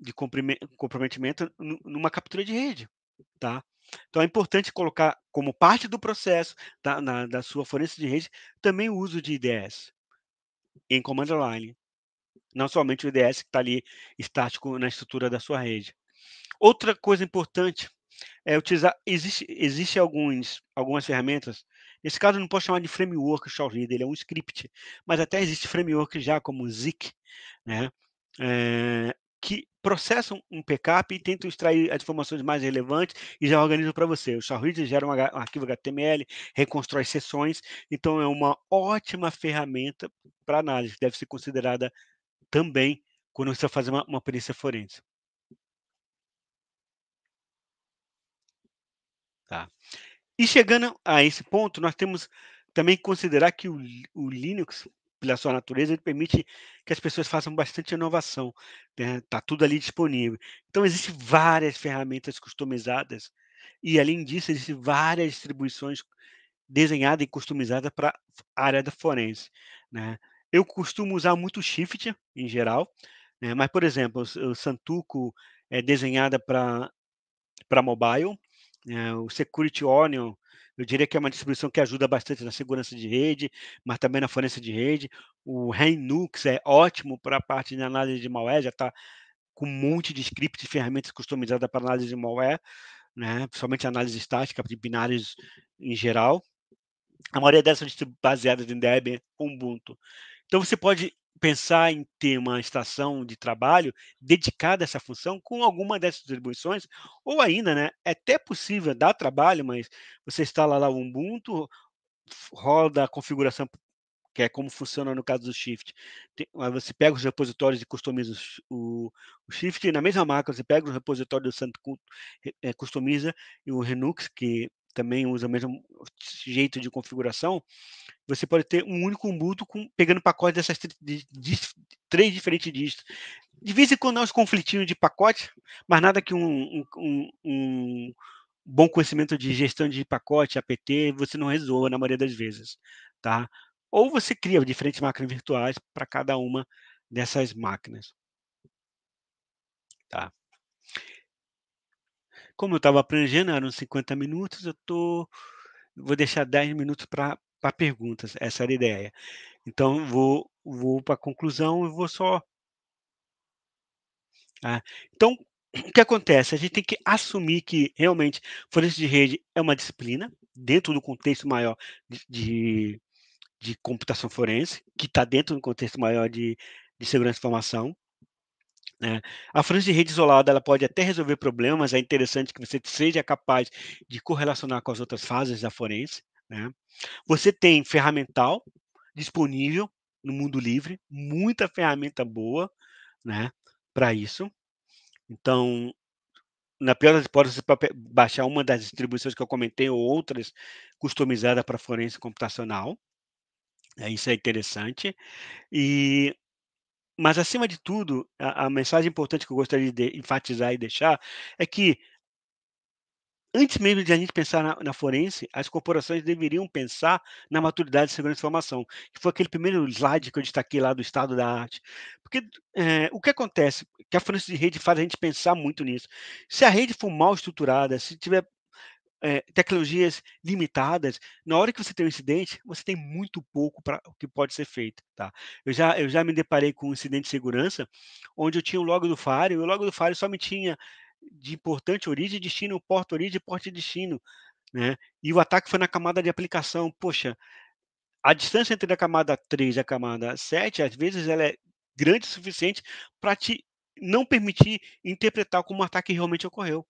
de comprometimento numa captura de rede, tá? Então é importante colocar como parte do processo Na, da sua forense de rede também o uso de IDS em command line, não somente o IDS que está ali estático na estrutura da sua rede. Outra coisa importante é utilizar. Existe, existe alguns, algumas ferramentas. Nesse caso, eu não posso chamar de framework o ShawRead, ele é um script, mas até existe framework já como Zik, né? É, que processam um backup e tentam extrair as informações mais relevantes e já organizam para você. O ShawRead gera um arquivo HTML, reconstrói sessões, então é uma ótima ferramenta para análise, deve ser considerada também quando você fazer uma, uma perícia forense. Tá. E chegando a esse ponto, nós temos também que considerar que o, o Linux, pela sua natureza, ele permite que as pessoas façam bastante inovação. Está né? Tá tudo ali disponível. Então, existem várias ferramentas customizadas e, além disso, existem várias distribuições desenhadas e customizadas para a área da forense. Né? Eu costumo usar muito Shift em geral, né? mas, por exemplo, o Santuco é desenhada para mobile, né? o Security Onion, eu diria que é uma distribuição que ajuda bastante na segurança de rede, mas também na fornência de rede. O Renux é ótimo para a parte de análise de malware, já está com um monte de scripts e ferramentas customizadas para análise de malware, né? principalmente análise estática de binários em geral. A maioria dessas são baseadas em Debian, Ubuntu então você pode pensar em ter uma estação de trabalho dedicada a essa função com alguma dessas distribuições, ou ainda, né, é até possível dar trabalho, mas você instala lá o Ubuntu, roda a configuração que é como funciona no caso do Shift. Tem, você pega os repositórios e customiza o, o Shift, e na mesma máquina você pega o repositório do Santo Culto, é, customiza e o Renux, que também usa o mesmo jeito de configuração, você pode ter um único Ubuntu com, pegando pacotes dessas de, de, três diferentes distros. De vez em quando há uns conflitinhos de pacote, mas nada que um, um, um bom conhecimento de gestão de pacote, APT, você não resolva na maioria das vezes. Tá? Ou você cria diferentes máquinas virtuais para cada uma dessas máquinas. Tá? Como eu estava planejando, eram 50 minutos, eu tô, vou deixar 10 minutos para perguntas, essa era a ideia. Então, vou, vou para a conclusão e vou só. Ah, então, o que acontece? A gente tem que assumir que realmente forense de rede é uma disciplina, dentro do contexto maior de, de, de computação forense, que está dentro do contexto maior de, de segurança de informação. Né? A forense de rede isolada ela pode até resolver problemas, é interessante que você seja capaz de correlacionar com as outras fases da forense. Né? Você tem ferramental disponível no mundo livre, muita ferramenta boa né, para isso. Então, na pior das hipóteses, você baixar uma das distribuições que eu comentei ou outras customizada para forense computacional. É, isso é interessante. E mas, acima de tudo, a, a mensagem importante que eu gostaria de enfatizar e deixar é que, antes mesmo de a gente pensar na, na forense, as corporações deveriam pensar na maturidade de segurança de informação, que foi aquele primeiro slide que eu destaquei lá do estado da arte. Porque é, o que acontece? Que a forense de rede faz a gente pensar muito nisso. Se a rede for mal estruturada, se tiver é, tecnologias limitadas, na hora que você tem um incidente, você tem muito pouco para o que pode ser feito, tá? Eu já, eu já me deparei com um incidente de segurança, onde eu tinha o logo do Fire, e o logo do Fire só me tinha de importante origem, destino, porta origem, porte destino, né? E o ataque foi na camada de aplicação. Poxa, a distância entre a camada 3 e a camada 7, às vezes ela é grande o suficiente para te não permitir interpretar como o ataque realmente ocorreu.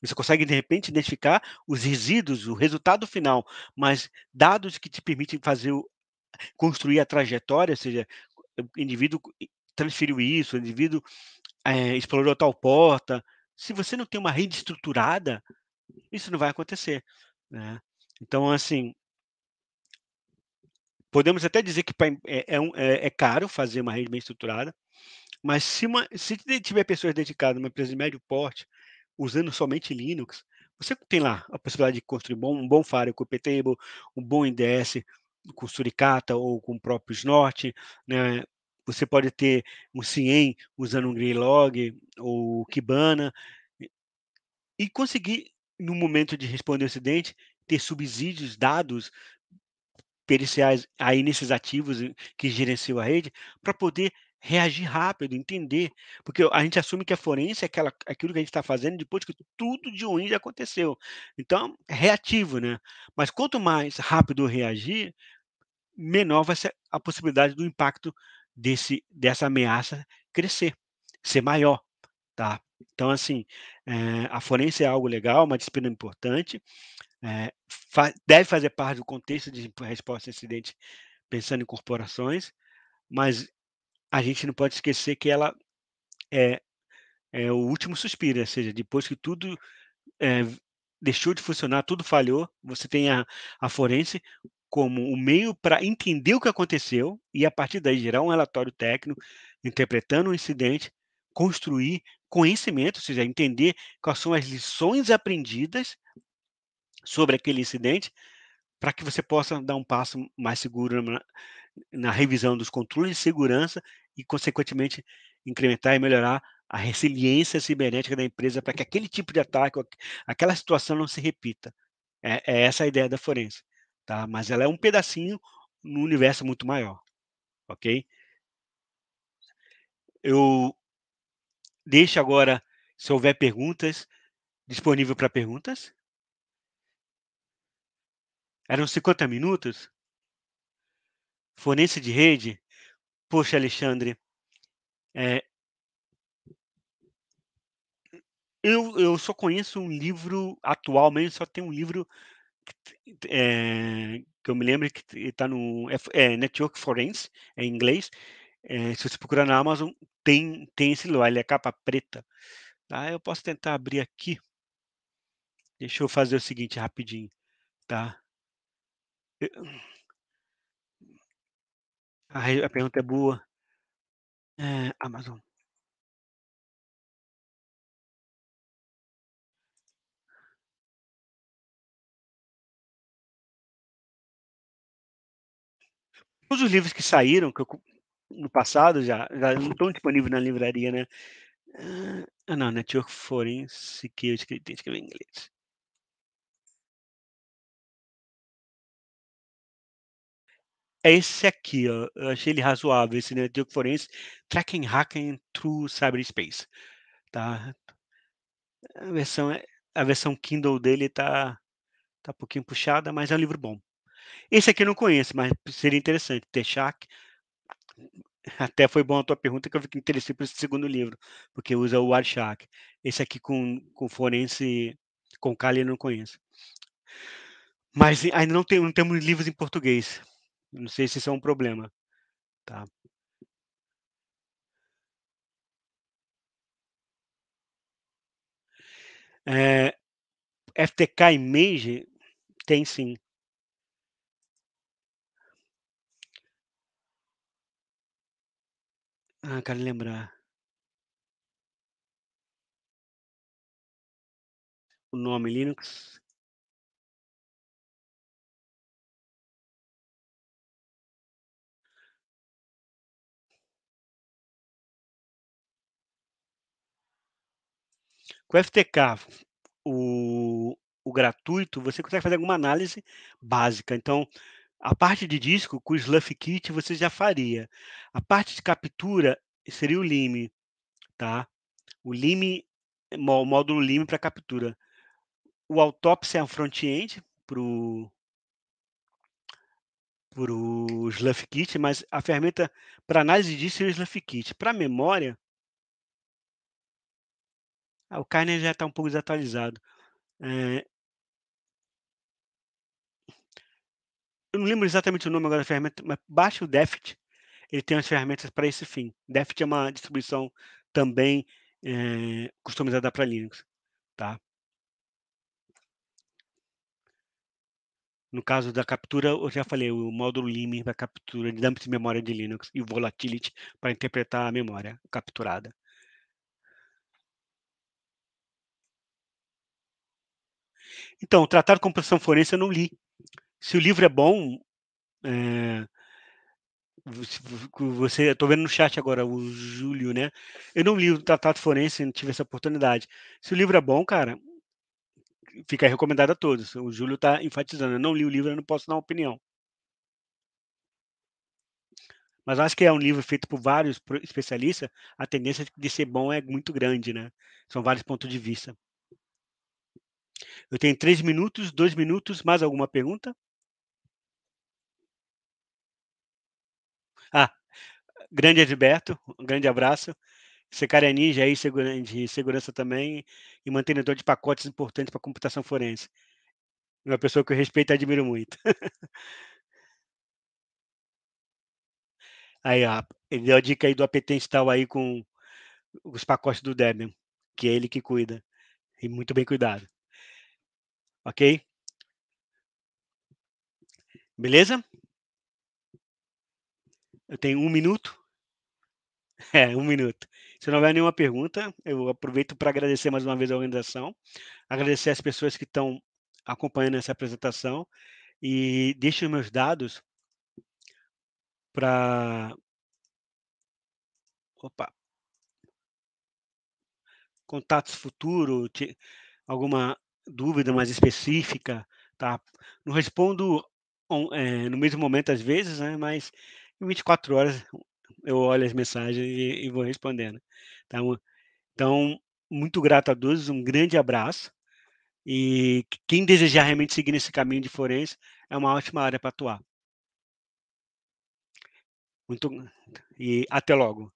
Você consegue, de repente, identificar os resíduos, o resultado final, mas dados que te permitem fazer o, construir a trajetória, ou seja, o indivíduo transferiu isso, o indivíduo é, explorou tal porta. Se você não tem uma rede estruturada, isso não vai acontecer. Né? Então, assim, podemos até dizer que é, é, é, é caro fazer uma rede bem estruturada, mas se, uma, se tiver pessoas dedicadas, uma empresa de médio porte, usando somente Linux, você tem lá a possibilidade de construir um bom, um bom com o Ptable, um bom IDS com Suricata ou com o próprio Snort, né? Você pode ter um CIEM usando um Greylog ou Kibana e conseguir, no momento de responder o incidente, ter subsídios dados periciais aí nesses ativos que gerenciam a rede para poder reagir rápido, entender, porque a gente assume que a forense é aquela, aquilo que a gente está fazendo depois que tudo de ruim já aconteceu. Então, é reativo, né? Mas quanto mais rápido reagir, menor vai ser a possibilidade do impacto desse, dessa ameaça crescer, ser maior, tá? Então, assim, é, a forense é algo legal, é uma disciplina importante, é, fa deve fazer parte do contexto de resposta a incidente pensando em corporações, mas a gente não pode esquecer que ela é, é o último suspiro, ou seja, depois que tudo é, deixou de funcionar, tudo falhou, você tem a, a forense como o um meio para entender o que aconteceu e, a partir daí, gerar um relatório técnico, interpretando o incidente, construir conhecimento, ou seja, entender quais são as lições aprendidas sobre aquele incidente, para que você possa dar um passo mais seguro na, na revisão dos controles de segurança e, consequentemente, incrementar e melhorar a resiliência cibernética da empresa para que aquele tipo de ataque, aquela situação não se repita. É, é, essa a ideia da forense, tá? Mas ela é um pedacinho no universo muito maior, ok? Eu deixo agora, se houver perguntas, disponível para perguntas. Eram 50 minutos? fornece de rede, poxa, Alexandre, é, eu, eu só conheço um livro atual mesmo, só tem um livro que, é, que eu me lembro que está no é, é, Network Forense, é em inglês. É, se você procurar na Amazon, tem, tem esse livro, ele é capa preta. Tá? Eu posso tentar abrir aqui. Deixa eu fazer o seguinte rapidinho, tá? Eu a pergunta é boa. É, Amazon. Todos os livros que saíram que eu no passado já, já não estão disponíveis na livraria, né. Ah, não, Network Forensic, eu escrevi, escrevi em inglês. é esse aqui, ó. Eu achei ele razoável, esse né? Duke Forense, Tracking Hacking Through Cyberspace. Tá? A versão, é, a versão Kindle dele tá, tá um pouquinho puxada, mas é um livro bom. Esse aqui eu não conheço, mas seria interessante. Shack. Até foi bom a tua pergunta que eu fiquei interessado por esse segundo livro, porque usa o Arshak. Esse aqui com, com Forense, com Kali eu não conheço. Mas ainda não, tem, não temos livros em português. Não sei se isso é um problema. Tá? É, FTK Image tem sim. Ah, quero lembrar. O nome Linux. Com o FTK, o, o gratuito, você consegue fazer alguma análise básica. Então, a parte de disco, com o Sluff Kit, você já faria. A parte de captura seria o Lime, tá? O Lime, o módulo Lime para captura. O Autopsy é um front-end para o Sluff Kit, mas a ferramenta para análise disso é o Sluff Kit. Para memória, ah, o Carner já está um pouco desatualizado. É... Eu não lembro exatamente o nome agora da ferramenta, mas baixa o Deft. Ele tem as ferramentas para esse fim. Deft é uma distribuição também é, customizada para Linux. Tá? No caso da captura, eu já falei, o módulo LIME para captura de dump de memória de Linux e o Volatility para interpretar a memória capturada. Então, o Tratado de Computação Forense eu não li. Se o livro é bom, é, você, estou vendo no chat agora o Júlio, né? Eu não li o Tratado Forense, não tive essa oportunidade. Se o livro é bom, cara, fica recomendado a todos. O Júlio está enfatizando, eu não li o livro, eu não posso dar uma opinião. Mas acho que é um livro feito por vários especialistas, a tendência de ser bom é muito grande, né? São vários pontos de vista. Eu tenho três minutos, dois minutos, mais alguma pergunta? Ah, grande Edberto, um grande abraço. Você cara é ninja aí de segurança também e mantenedor de pacotes importantes para computação forense. É uma pessoa que eu respeito e admiro muito. <laughs> Aí, ó, ele deu a dica aí do apt install aí com os pacotes do Debian, que é ele que cuida. E muito bem cuidado. Ok? Beleza? Eu tenho um minuto. <laughs> É, um minuto. Se não houver nenhuma pergunta, eu aproveito para agradecer mais uma vez a organização, agradecer as pessoas que estão acompanhando essa apresentação e deixo meus dados para. Opa! Contatos futuro, alguma dúvida mais específica, tá? Não respondo é, no mesmo momento às vezes, né? Mas em 24 horas eu olho as mensagens e, e vou respondendo. Tá? Então, muito grato a todos, um grande abraço. E quem desejar realmente seguir nesse caminho de forense é uma ótima área para atuar. Muito, e até logo.